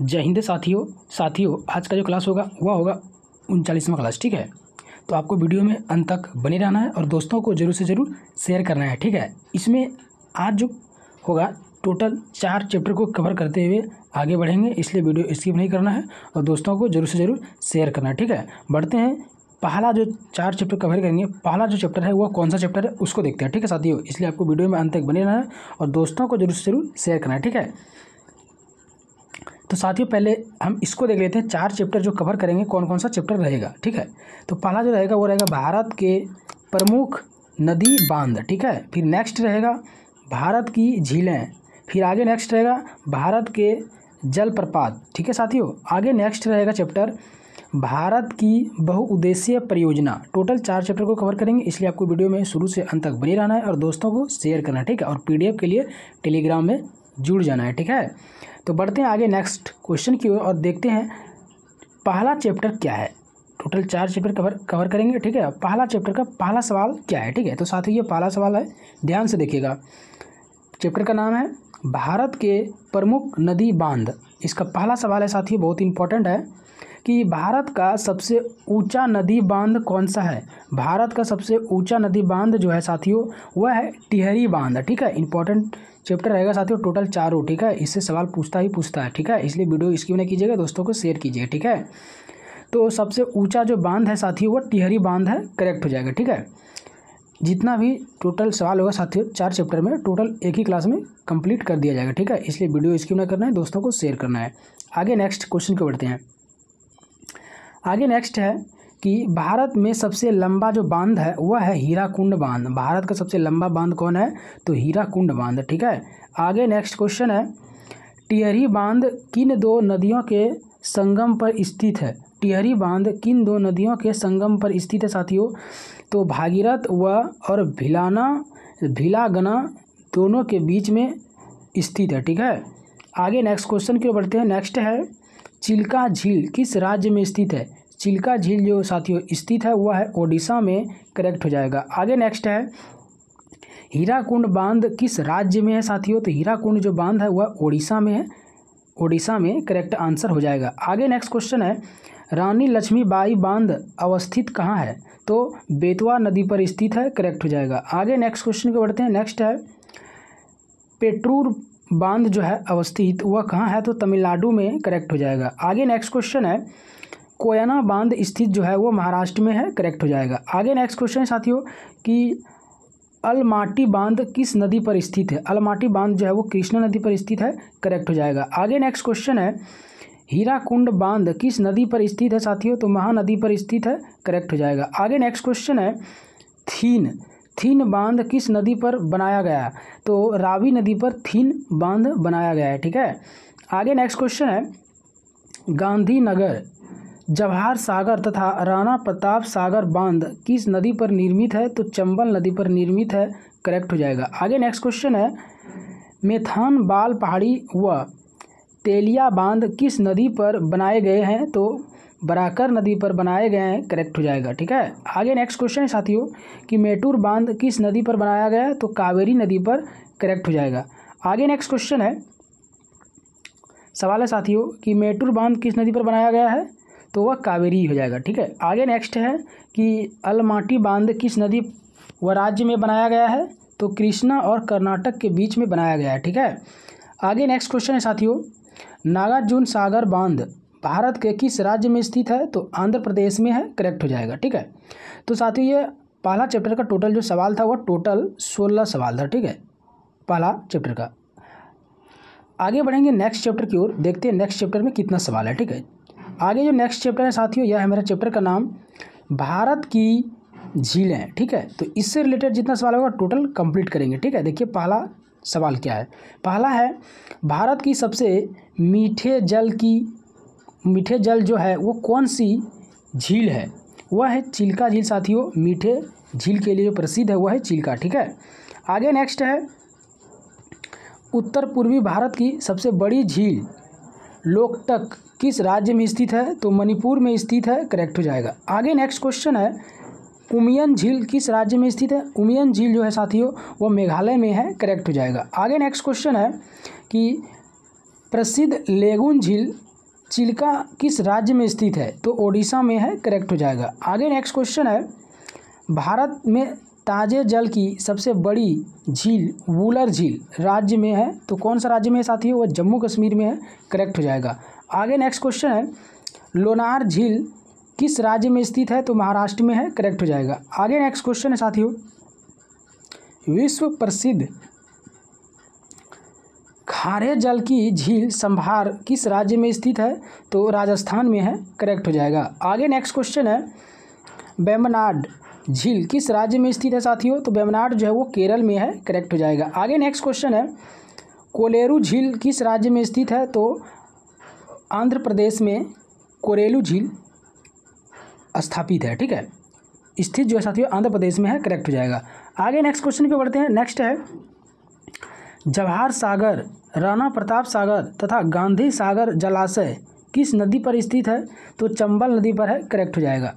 जय हिंद साथियों साथियों आज का जो क्लास होगा वह होगा उनचालीसवा क्लास ठीक है तो आपको वीडियो में अंत तक बने रहना है और दोस्तों को जरूर से ज़रूर शेयर करना है ठीक है इसमें आज जो होगा टोटल चार चैप्टर को कवर करते हुए आगे बढ़ेंगे इसलिए वीडियो स्किप नहीं करना है और दोस्तों को जरूर से ज़रूर शेयर करना है ठीक है बढ़ते हैं पहला जो चार चैप्टर कवर करेंगे पहला जो चैप्टर है वह कौन सा चैप्टर है उसको देखते हैं ठीक है साथियों इसलिए आपको वीडियो में अंत तक बने रहना है और दोस्तों को जरूर से जरूर शेयर करना है ठीक है तो साथियों पहले हम इसको देख लेते हैं चार चैप्टर जो कवर करेंगे कौन कौन सा चैप्टर रहेगा ठीक है तो पहला जो रहेगा वो रहेगा भारत के प्रमुख नदी बांध ठीक है फिर नेक्स्ट रहेगा भारत की झीलें फिर आगे नेक्स्ट रहेगा भारत के जलप्रपात ठीक है साथियों आगे नेक्स्ट रहेगा चैप्टर भारत की बहुउद्देश्य परियोजना टोटल चार चैप्टर को कवर करेंगे इसलिए आपको वीडियो में शुरू से अंत तक बने रहना है और दोस्तों को शेयर करना है ठीक है और पीडीएफ के लिए टेलीग्राम में जुड़ जाना है ठीक है तो बढ़ते हैं आगे नेक्स्ट क्वेश्चन की ओर और देखते हैं पहला चैप्टर क्या है टोटल चार चैप्टर कवर कवर करेंगे ठीक है पहला चैप्टर का पहला सवाल क्या है ठीक है तो साथ ही ये पहला सवाल है ध्यान से देखिएगा चैप्टर का नाम है भारत के प्रमुख नदी बांध इसका पहला सवाल है साथ ही बहुत इंपॉर्टेंट है कि भारत का सबसे ऊंचा नदी बांध कौन सा है भारत का सबसे ऊंचा नदी बांध जो है साथियों वह है टिहरी बांध ठीक है इंपॉर्टेंट चैप्टर रहेगा साथियों टोटल चार हो ठीक है इससे सवाल पूछता ही पूछता है ठीक है इसलिए वीडियो इसकी बिना कीजिएगा दोस्तों को शेयर कीजिए ठीक है तो सबसे ऊंचा जो बांध है साथियों वो टिहरी बांध है करेक्ट हो जाएगा ठीक है जितना भी टोटल सवाल होगा साथियों चार चैप्टर में टोटल एक ही क्लास में कंप्लीट कर दिया जाएगा ठीक है इसलिए वीडियो स्किप ना करना है दोस्तों को शेयर करना है आगे नेक्स्ट क्वेश्चन को बढ़ते हैं आगे नेक्स्ट है कि भारत में सबसे लंबा जो बांध है वह है हीरा कुंड बांध भारत का सबसे लंबा बांध कौन है तो हीरा कुंड बांध ठीक है आगे नेक्स्ट क्वेश्चन है टिहरी बांध किन दो नदियों के संगम पर स्थित है टिहरी बांध किन दो नदियों के संगम पर स्थित है साथियों तो भागीरथ व और भिलाना भिलागना दोनों के बीच में स्थित है ठीक है आगे नेक्स्ट क्वेश्चन की ओर बढ़ते हैं नेक्स्ट है चिल्का झील किस राज्य में स्थित है चिल्का झील जो साथियों स्थित है वह है ओडिशा में करेक्ट हो जाएगा आगे नेक्स्ट है हीराकुंड बांध किस राज्य में है साथियों तो हीराकुंड जो बांध है वह ओडिशा में है ओडिशा में करेक्ट आंसर हो जाएगा आगे नेक्स्ट क्वेश्चन है रानी लक्ष्मीबाई बांध अवस्थित कहाँ है तो बेतवा नदी पर स्थित है करेक्ट हो जाएगा आगे नेक्स्ट क्वेश्चन को बढ़ते हैं नेक्स्ट है पेट्रूर बांध जो है अवस्थित वह कहाँ है तो तमिलनाडु में करेक्ट हो जाएगा आगे नेक्स्ट क्वेश्चन है कोयना बांध स्थित जो है वो महाराष्ट्र में है करेक्ट हो जाएगा आगे नेक्स्ट क्वेश्चन है साथियों कि अलमाटी बांध किस नदी पर स्थित है अलमाटी बांध जो है वो कृष्णा नदी पर स्थित है करेक्ट हो जाएगा आगे नेक्स्ट क्वेश्चन है हीराकुंड बांध किस नदी पर स्थित है साथियों तो महानदी पर स्थित है करेक्ट हो जाएगा आगे नेक्स्ट क्वेश्चन है थीन थीन बांध किस नदी पर बनाया गया तो रावी नदी पर थीन बांध बनाया गया है ठीक है आगे नेक्स्ट क्वेश्चन है गांधीनगर जवाहर सागर तथा राणा प्रताप सागर बांध किस नदी पर निर्मित है तो चंबल नदी पर निर्मित है करेक्ट हो जाएगा आगे नेक्स्ट क्वेश्चन है मेथान बाल पहाड़ी व तेलिया बांध किस नदी पर बनाए गए हैं तो बराकर नदी पर बनाए गए हैं करेक्ट हो जाएगा ठीक है आगे नेक्स्ट क्वेश्चन है साथियों कि मेटूर बांध किस नदी पर बनाया गया है तो कावेरी नदी पर करेक्ट हो जाएगा आगे नेक्स्ट क्वेश्चन है सवाल है साथियों कि मेटूर बांध किस नदी पर बनाया गया है तो वह कावेरी हो जाएगा ठीक है आगे नेक्स्ट है कि अलमाटी बांध किस नदी व राज्य में बनाया गया है तो कृष्णा और कर्नाटक के बीच में बनाया गया है ठीक है आगे नेक्स्ट क्वेश्चन है साथियों नागार्जुन सागर बांध भारत के किस राज्य में स्थित है तो आंध्र प्रदेश में है करेक्ट हो जाएगा ठीक है तो साथियों ये पहला चैप्टर का टोटल जो सवाल था वह टोटल सोलह सवाल था ठीक है पहला चैप्टर का आगे बढ़ेंगे नेक्स्ट चैप्टर की ओर देखते हैं नेक्स्ट चैप्टर में कितना सवाल है ठीक है आगे जो नेक्स्ट चैप्टर है साथियों यह है मेरा चैप्टर का नाम भारत की झीलें ठीक है तो इससे रिलेटेड जितना सवाल होगा टोटल कंप्लीट करेंगे ठीक है देखिए पहला सवाल क्या है पहला है भारत की सबसे मीठे जल की मीठे जल जो है वो कौन सी झील है वह है चिल्का झील साथियों मीठे झील के लिए जो प्रसिद्ध है वह है चिल्का ठीक है आगे नेक्स्ट है उत्तर पूर्वी भारत की सबसे बड़ी झील लोकटक किस राज्य में स्थित है तो मणिपुर में स्थित है करेक्ट हो जाएगा आगे नेक्स्ट क्वेश्चन है उमियन झील किस राज्य में स्थित है उमियन झील जो है साथियों वो मेघालय में है करेक्ट हो जाएगा आगे नेक्स्ट क्वेश्चन है कि प्रसिद्ध लेगुन झील चिल्का किस राज्य में स्थित है तो ओडिशा में है करेक्ट हो जाएगा आगे नेक्स्ट क्वेश्चन है भारत में ताजे जल की सबसे बड़ी झील वूलर झील राज्य में है तो कौन सा राज्य में साथी है वो जम्मू कश्मीर में है करेक्ट हो जाएगा आगे नेक्स्ट क्वेश्चन है लोनार झील किस राज्य में स्थित है तो महाराष्ट्र में है करेक्ट हो जाएगा आगे नेक्स्ट क्वेश्चन है साथियों विश्व प्रसिद्ध खारे जल की झील संभार किस राज्य में स्थित है तो राजस्थान में है करेक्ट हो जाएगा आगे नेक्स्ट क्वेश्चन है बेमनाड झील किस राज्य में स्थित है साथियों तो वेमनाड जो है वो केरल में है करेक्ट हो जाएगा आगे नेक्स्ट क्वेश्चन है कोलेरू झील किस राज्य में स्थित है तो आंध्र प्रदेश में कोरेलू झील स्थापित है ठीक है स्थित जो है साथियों आंध्र प्रदेश में है करेक्ट हो जाएगा आगे नेक्स्ट क्वेश्चन पे बढ़ते हैं नेक्स्ट है जवाहर सागर राणा प्रताप सागर तथा गांधी सागर जलाशय किस नदी पर स्थित है तो चंबल नदी पर है करेक्ट हो जाएगा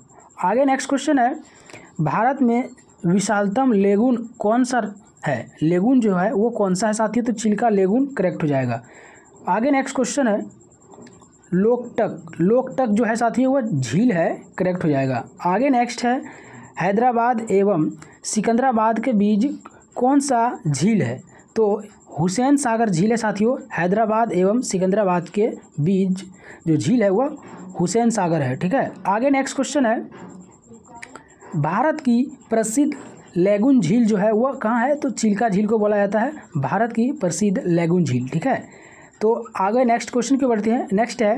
आगे नेक्स्ट क्वेश्चन है भारत में विशालतम लेगुन कौन सा है लेगुन जो है वो कौन सा है साथियों तो चिल्का लेगुन करेक्ट हो जाएगा आगे नेक्स्ट क्वेश्चन है लोकटक लोकटक जो है साथी वह झील है करेक्ट हो जाएगा आगे नेक्स्ट है हैदराबाद एवं सिकंदराबाद के बीच कौन सा झील है तो हुसैन सागर झील है साथियों हैदराबाद एवं सिकंदराबाद के बीच जो झील है वह हुसैन सागर है ठीक है आगे नेक्स्ट क्वेश्चन है भारत की प्रसिद्ध लेगुन झील जो है वह कहाँ है तो चिल्का झील को बोला जाता है भारत की प्रसिद्ध लेगुन झील ठीक है तो आगे नेक्स्ट क्वेश्चन की बढ़ते हैं नेक्स्ट है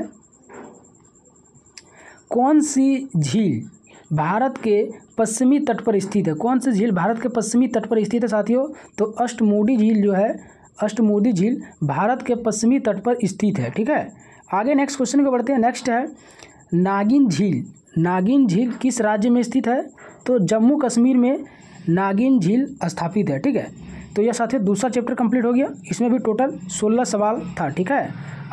कौन सी झील भारत के पश्चिमी तट पर स्थित है कौन सी झील भारत के पश्चिमी तट पर स्थित है साथियों तो अष्टमोडी झील जो है अष्टमूडी झील भारत के पश्चिमी तट पर स्थित है ठीक है आगे नेक्स्ट क्वेश्चन को बढ़ते हैं नेक्स्ट है नागिन झील नागिन झील किस राज्य में स्थित है तो जम्मू कश्मीर में नागिन झील स्थापित है ठीक है तो यह साथ दूसरा चैप्टर कंप्लीट हो गया इसमें भी टोटल सोलह सवाल था ठीक है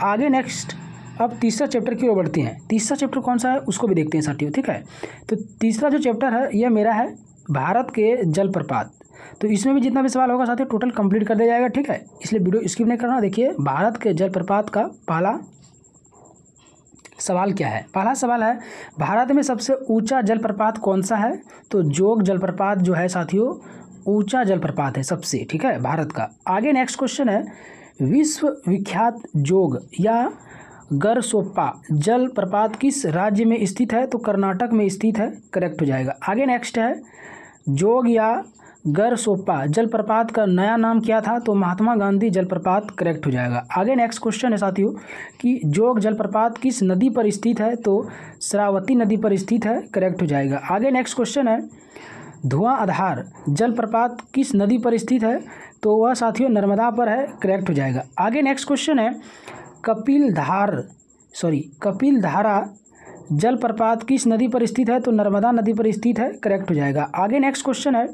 आगे नेक्स्ट अब तीसरा चैप्टर की ओर बढ़ते हैं तीसरा चैप्टर कौन सा है उसको भी देखते हैं साथियों ठीक है तो तीसरा जो चैप्टर है यह मेरा है भारत के जलप्रपात तो इसमें भी जितना भी सवाल होगा साथियों टोटल कंप्लीट कर दिया जाएगा ठीक है इसलिए वीडियो स्किप नहीं करना देखिए भारत के जलप्रपात का पहला सवाल क्या है पहला सवाल है भारत में सबसे ऊंचा जलप्रपात कौन सा है तो जोग जलप्रपात जो है साथियों ऊंचा जलप्रपात है सबसे ठीक है भारत का आगे नेक्स्ट क्वेश्चन है विश्व विख्यात जोग या गरसोप्पा जलप्रपात किस राज्य में स्थित है तो कर्नाटक में स्थित है करेक्ट हो जाएगा आगे नेक्स्ट है जोग या गरसोपा जलप्रपात का नया नाम क्या था तो महात्मा गांधी जलप्रपात करेक्ट हो जाएगा आगे नेक्स्ट क्वेश्चन है साथियों कि जोग जलप्रपात किस नदी पर स्थित है तो शरावती नदी पर स्थित है करेक्ट हो जाएगा आगे नेक्स्ट क्वेश्चन है धुआं आधार जलप्रपात किस नदी पर स्थित है तो वह साथियों नर्मदा पर है करेक्ट हो जाएगा आगे नेक्स्ट क्वेश्चन है कपिल धार सॉरी कपिल धारा जलप्रपात किस नदी पर स्थित है तो नर्मदा नदी पर स्थित है करेक्ट हो जाएगा आगे नेक्स्ट क्वेश्चन है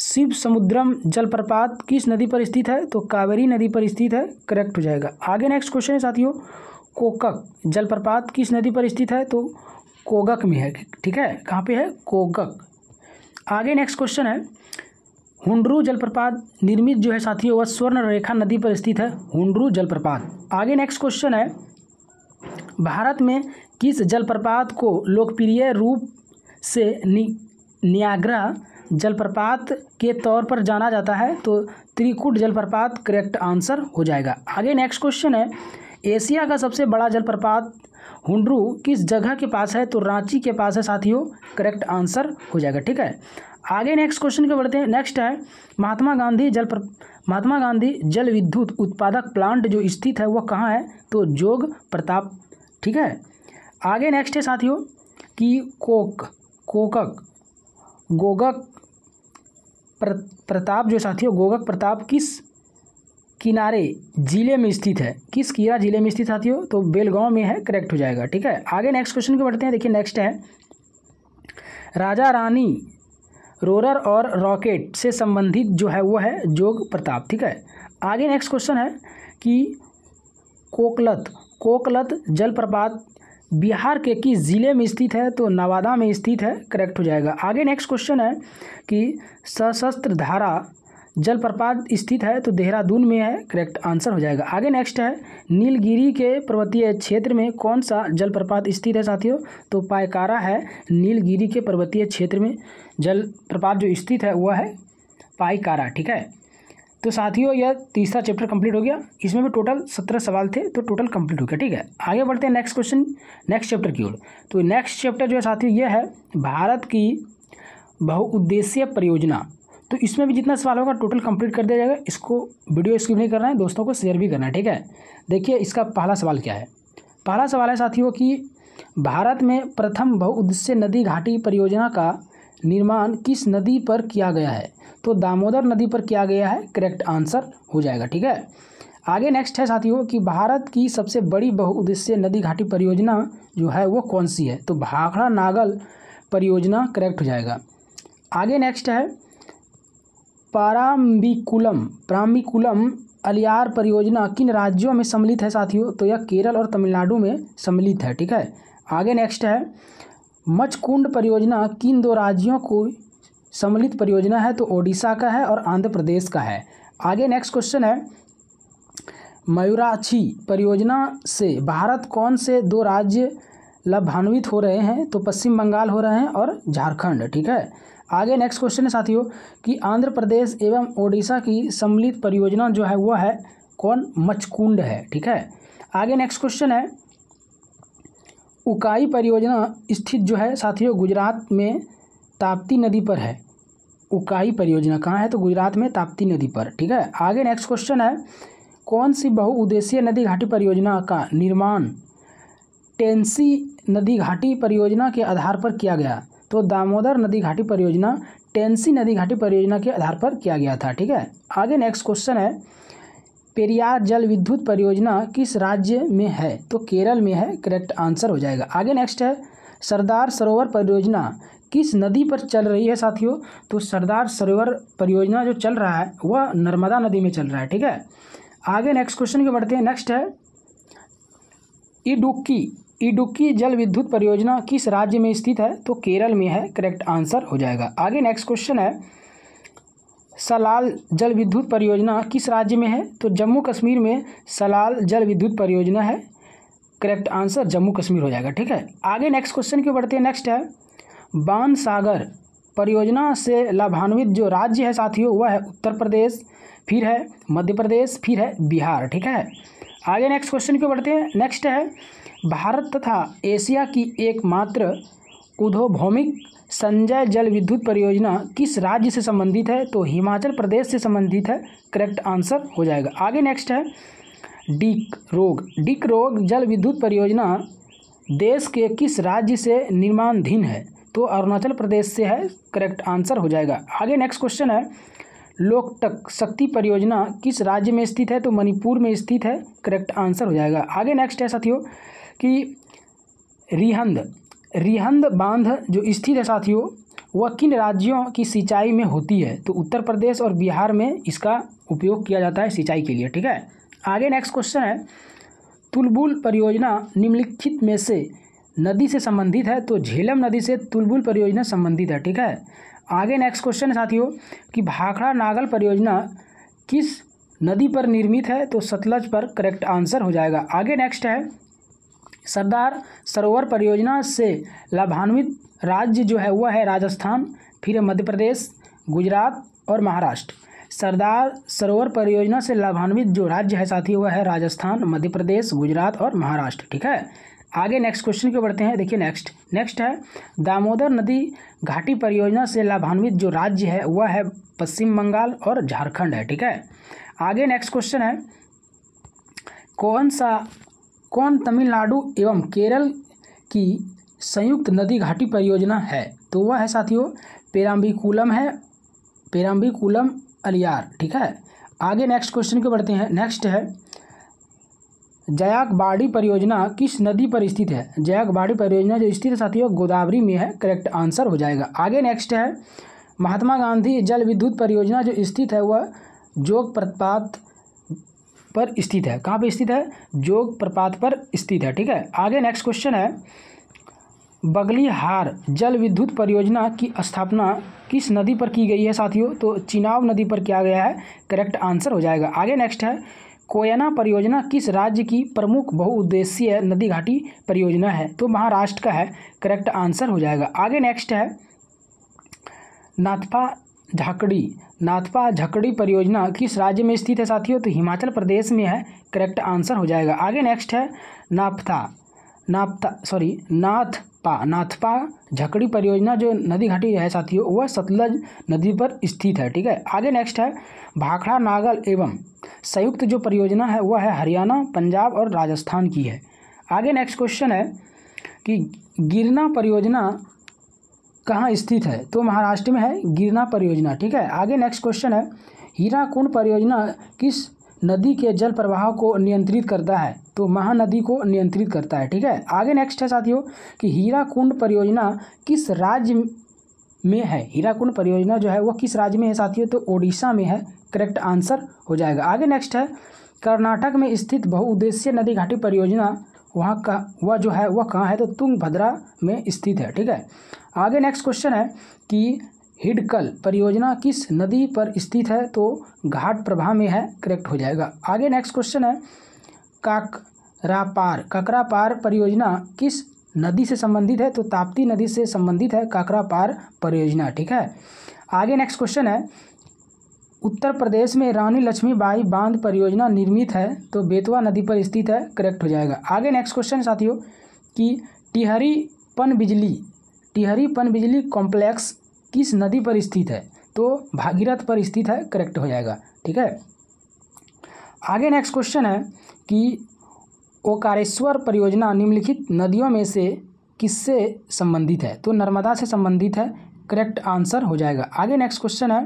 शिव समुद्रम जलप्रपात किस नदी पर स्थित है तो कावेरी नदी पर स्थित है करेक्ट हो जाएगा आगे नेक्स्ट क्वेश्चन है साथियों कोकक जलप्रपात किस नदी पर स्थित है तो कोगक में है ठीक है कहाँ पे है कोगक आगे नेक्स्ट क्वेश्चन है हुंडरू जलप्रपात निर्मित जो है साथियों वह स्वर्ण रेखा नदी पर स्थित है हुंडरू जलप्रपात आगे नेक्स्ट क्वेश्चन है भारत में किस जलप्रपात को लोकप्रिय रूप से नि, नियाग्रा जलप्रपात के तौर पर जाना जाता है तो त्रिकुट जलप्रपात करेक्ट आंसर हो जाएगा आगे नेक्स्ट क्वेश्चन है एशिया का सबसे बड़ा जलप्रपात हुंड्रू किस जगह के पास है तो रांची के पास है साथियों करेक्ट आंसर हो जाएगा ठीक है आगे नेक्स्ट क्वेश्चन के बढ़ते हैं नेक्स्ट है महात्मा गांधी जल प्र... महात्मा गांधी जल विद्युत उत्पादक प्लांट जो स्थित है वह कहाँ है तो जोग प्रताप ठीक है आगे नेक्स्ट है साथियों कि कोक कोकक गोगक प्र, प्रताप जो साथियों गोगक प्रताप किस किनारे जिले में स्थित है किस किरा जिले में स्थित साथियों तो बेलगांव में है करेक्ट हो जाएगा ठीक है आगे नेक्स्ट क्वेश्चन को बढ़ते हैं देखिए नेक्स्ट है राजा रानी रोरर और रॉकेट से संबंधित जो है वो है जोग प्रताप ठीक है आगे नेक्स्ट क्वेश्चन है कि कोकलत कोकलत जलप्रपात बिहार के किस ज़िले में स्थित है तो नवादा में स्थित है करेक्ट हो जाएगा आगे नेक्स्ट क्वेश्चन है कि सशस्त्र धारा जलप्रपात स्थित है तो देहरादून में है करेक्ट आंसर हो जाएगा आगे नेक्स्ट है नीलगिरी के पर्वतीय क्षेत्र में कौन सा जलप्रपात स्थित है साथियों तो पायकारा है नीलगिरी के पर्वतीय क्षेत्र में जलप्रपात जो स्थित है वह है पायकारा ठीक है तो साथियों यह तीसरा चैप्टर कंप्लीट हो गया इसमें भी टोटल सत्रह सवाल थे तो टोटल कंप्लीट हो गया ठीक है आगे बढ़ते हैं नेक्स्ट क्वेश्चन नेक्स्ट चैप्टर की ओर तो नेक्स्ट चैप्टर जो है साथियों यह है भारत की बहुउद्देश्य परियोजना तो इसमें भी जितना सवाल होगा टोटल कंप्लीट कर दिया जाएगा इसको वीडियो स्किप नहीं करना है दोस्तों को शेयर भी करना है ठीक है देखिए इसका पहला सवाल क्या है पहला सवाल है साथियों कि भारत में प्रथम बहुउद्देश्य नदी घाटी परियोजना का निर्माण किस नदी पर किया गया है तो दामोदर नदी पर किया गया है करेक्ट आंसर हो जाएगा ठीक है आगे नेक्स्ट है साथियों कि भारत की सबसे बड़ी बहुउद्देश्य नदी घाटी परियोजना जो है वो कौन सी है तो भाखड़ा नागल परियोजना करेक्ट हो जाएगा आगे नेक्स्ट है पाराम्बिकुलम प्रामिकुलम अलियार परियोजना किन राज्यों में सम्मिलित है साथियों तो यह केरल और तमिलनाडु में सम्मिलित है ठीक है आगे नेक्स्ट है मचकुंड परियोजना किन दो राज्यों को सम्मिलित परियोजना है तो ओडिशा का है और आंध्र प्रदेश का है आगे नेक्स्ट क्वेश्चन है मयूराक्षी परियोजना से भारत कौन से दो राज्य लाभान्वित हो रहे हैं तो पश्चिम बंगाल हो रहे हैं और झारखंड ठीक है आगे नेक्स्ट क्वेश्चन है साथियों कि आंध्र प्रदेश एवं ओडिशा की सम्मिलित परियोजना जो है वह है कौन मचकुंड है ठीक है आगे नेक्स्ट क्वेश्चन है उकाई परियोजना स्थित जो है साथियों गुजरात में ताप्ती नदी पर है उकाई परियोजना कहाँ है तो गुजरात में ताप्ती नदी पर ठीक है आगे नेक्स्ट क्वेश्चन है कौन सी बहुउद्देशीय नदी घाटी परियोजना का निर्माण टेंसी नदी घाटी परियोजना के आधार पर किया गया तो दामोदर नदी घाटी परियोजना टेंसी नदी घाटी परियोजना के आधार पर किया गया था ठीक है आगे नेक्स्ट क्वेश्चन है पेरियार जल विद्युत परियोजना किस राज्य में है तो केरल में है करेक्ट आंसर हो जाएगा आगे नेक्स्ट है सरदार सरोवर परियोजना किस नदी पर चल रही है साथियों तो सरदार सरोवर परियोजना जो चल रहा है वह नर्मदा नदी में चल रहा है ठीक है आगे नेक्स्ट क्वेश्चन के बढ़ते हैं नेक्स्ट है इडुक्की इडुक्की जल विद्युत परियोजना किस राज्य में स्थित है तो केरल में है करेक्ट आंसर हो जाएगा आगे नेक्स्ट क्वेश्चन है सलाल जल विद्युत परियोजना किस राज्य में है तो जम्मू कश्मीर में सलाल जल विद्युत परियोजना है करेक्ट आंसर जम्मू कश्मीर हो जाएगा ठीक है आगे नेक्स्ट क्वेश्चन की बढ़ते हैं नेक्स्ट है बान सागर परियोजना से लाभान्वित जो राज्य है साथियों वह है उत्तर प्रदेश फिर है मध्य प्रदेश फिर है बिहार ठीक है आगे नेक्स्ट क्वेश्चन क्यों बढ़ते हैं नेक्स्ट है भारत तथा एशिया की एकमात्र उधोभौमिक संजय जल विद्युत परियोजना किस राज्य से संबंधित है तो हिमाचल प्रदेश से संबंधित है करेक्ट आंसर हो जाएगा आगे नेक्स्ट है डिक रोग डिक रोग जल विद्युत परियोजना देश के किस राज्य से निर्माणधीन है तो अरुणाचल प्रदेश से है करेक्ट आंसर हो जाएगा आगे नेक्स्ट क्वेश्चन है लोकटक शक्ति परियोजना किस राज्य में स्थित है तो मणिपुर में स्थित है करेक्ट आंसर हो जाएगा आगे नेक्स्ट है साथियों कि रिहंद रिहंद बांध जो स्थित है साथियों वह किन राज्यों की सिंचाई में होती है तो उत्तर प्रदेश और बिहार में इसका उपयोग किया जाता है सिंचाई के लिए ठीक है आगे नेक्स्ट क्वेश्चन है तुलबुल परियोजना निम्नलिखित में से नदी से संबंधित है तो झेलम नदी से तुलबुल परियोजना संबंधित है ठीक है आगे नेक्स्ट क्वेश्चन है साथियों कि भाखड़ा नागल परियोजना किस नदी पर निर्मित है तो सतलज पर करेक्ट आंसर हो जाएगा आगे नेक्स्ट है सरदार सरोवर परियोजना से लाभान्वित राज्य जो है वह है राजस्थान फिर मध्य प्रदेश गुजरात और महाराष्ट्र सरदार सरोवर परियोजना से लाभान्वित जो राज्य है साथी वह है राजस्थान मध्य प्रदेश गुजरात और महाराष्ट्र ठीक है आगे नेक्स्ट क्वेश्चन के बढ़ते हैं देखिए नेक्स्ट नेक्स्ट है दामोदर नदी घाटी परियोजना से लाभान्वित जो राज्य है वह है पश्चिम बंगाल और झारखंड है ठीक है आगे नेक्स्ट क्वेश्चन है कौन सा कौन तमिलनाडु एवं केरल की संयुक्त नदी घाटी परियोजना है तो वह है साथियों पेराम्बिकुलम है पेराम्बिकुलम अलियार ठीक है आगे नेक्स्ट क्वेश्चन के बढ़ते हैं नेक्स्ट है जयाकबाड़ी परियोजना किस नदी पर स्थित है जयाकबाड़ी परियोजना जो स्थित है साथियों गोदावरी में है करेक्ट आंसर हो जाएगा आगे नेक्स्ट है महात्मा गांधी जल विद्युत परियोजना जो स्थित है वह जोग प्रपात पर स्थित है कहाँ पर स्थित है जोग प्रपात पर स्थित है ठीक है आगे नेक्स्ट क्वेश्चन है बगलीहार जल विद्युत परियोजना की स्थापना किस नदी पर की गई है साथियों तो चिनाव नदी पर किया गया है करेक्ट आंसर हो जाएगा आगे नेक्स्ट है कोयना परियोजना किस राज्य की प्रमुख बहुउद्देशीय नदी घाटी परियोजना है तो महाराष्ट्र का है करेक्ट आंसर हो जाएगा आगे नेक्स्ट है नाथपा झकड़ी नाथपा झकड़ी परियोजना किस राज्य में स्थित है साथियों तो हिमाचल प्रदेश में है करेक्ट आंसर हो जाएगा आगे नेक्स्ट है नापथा नाप्ता सॉरी नाथपा नाथपा झकड़ी परियोजना जो नदी घाटी है साथियों वह सतलज नदी पर स्थित है ठीक है आगे नेक्स्ट है भाखड़ा नागल एवं संयुक्त जो परियोजना है वह है हरियाणा पंजाब और राजस्थान की है आगे नेक्स्ट क्वेश्चन है कि गिरना परियोजना कहाँ स्थित है तो महाराष्ट्र में है गिरना परियोजना ठीक है आगे नेक्स्ट क्वेश्चन है हीराकुंड परियोजना किस नदी के जल प्रवाह को नियंत्रित करता है तो महानदी को नियंत्रित करता है ठीक है आगे नेक्स्ट है साथियों कि हीराकुंड परियोजना किस राज्य में है हीराकुंड परियोजना जो है वो किस राज्य में है साथियों तो ओडिशा में है करेक्ट आंसर हो जाएगा आगे नेक्स्ट है कर्नाटक में स्थित बहुउद्देश्य नदी घाटी परियोजना वहाँ का वह जो है वह कहाँ है तो तुंग भद्रा में स्थित है ठीक है आगे नेक्स्ट क्वेश्चन है कि हिडकल परियोजना किस नदी पर स्थित है तो घाट प्रभा में है करेक्ट हो जाएगा आगे नेक्स्ट क्वेश्चन है काकरापार काकरापार परियोजना किस नदी से संबंधित है तो ताप्ती नदी से संबंधित है काकरापार परियोजना ठीक है आगे नेक्स्ट क्वेश्चन है उत्तर प्रदेश में रानी लक्ष्मीबाई बांध परियोजना निर्मित है तो बेतवा नदी पर स्थित है करेक्ट हो जाएगा आगे नेक्स्ट क्वेश्चन साथियों कि टिहरी पन बिजली टिहरी पन बिजली कॉम्प्लेक्स किस नदी पर स्थित है तो भागीरथ पर स्थित है करेक्ट हो जाएगा ठीक है आगे नेक्स्ट क्वेश्चन है कि ओकारेश्वर परियोजना निम्नलिखित नदियों में से किससे संबंधित है तो नर्मदा से संबंधित है करेक्ट आंसर हो जाएगा आगे नेक्स्ट क्वेश्चन है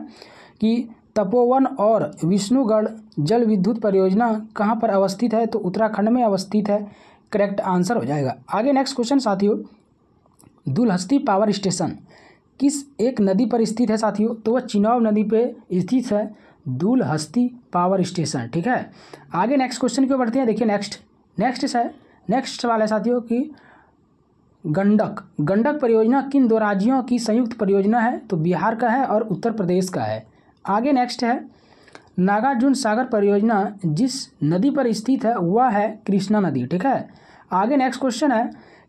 कि तपोवन और विष्णुगढ़ जल विद्युत परियोजना कहाँ पर अवस्थित है तो उत्तराखंड में अवस्थित है करेक्ट आंसर हो जाएगा आगे नेक्स्ट क्वेश्चन साथियों दुलहस्ती पावर स्टेशन किस एक नदी पर स्थित है साथियों तो वह चिनाव नदी पर स्थित है दुलहस्ती पावर स्टेशन ठीक है आगे नेक्स्ट क्वेश्चन क्यों बढ़ते हैं देखिए नेक्स्ट नेक्स्ट है नेक्स्ट सवाल है साथियों कि गंडक गंडक परियोजना किन दो राज्यों की संयुक्त परियोजना है तो बिहार का है और उत्तर प्रदेश का है आगे नेक्स्ट है नागार्जुन सागर परियोजना जिस नदी पर स्थित है वह है कृष्णा नदी ठीक है आगे नेक्स्ट क्वेश्चन है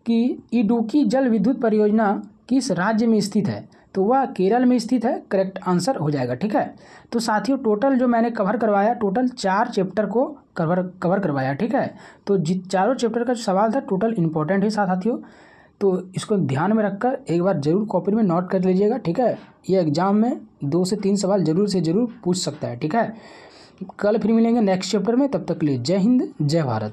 कि इडुकी जल विद्युत परियोजना किस राज्य में स्थित है तो वह केरल में स्थित है करेक्ट आंसर हो जाएगा ठीक है तो साथियों टोटल जो मैंने कवर करवाया टोटल चार चैप्टर को कवर कवर करवाया ठीक है तो जित चारों चैप्टर का जो सवाल था टोटल इंपॉर्टेंट है साथियों तो इसको ध्यान में रखकर एक बार ज़रूर कॉपी में नोट कर लीजिएगा ठीक है ये एग्ज़ाम में दो से तीन सवाल ज़रूर से ज़रूर पूछ सकता है ठीक है कल फिर मिलेंगे नेक्स्ट चैप्टर में तब तक के लिए जय हिंद जय भारत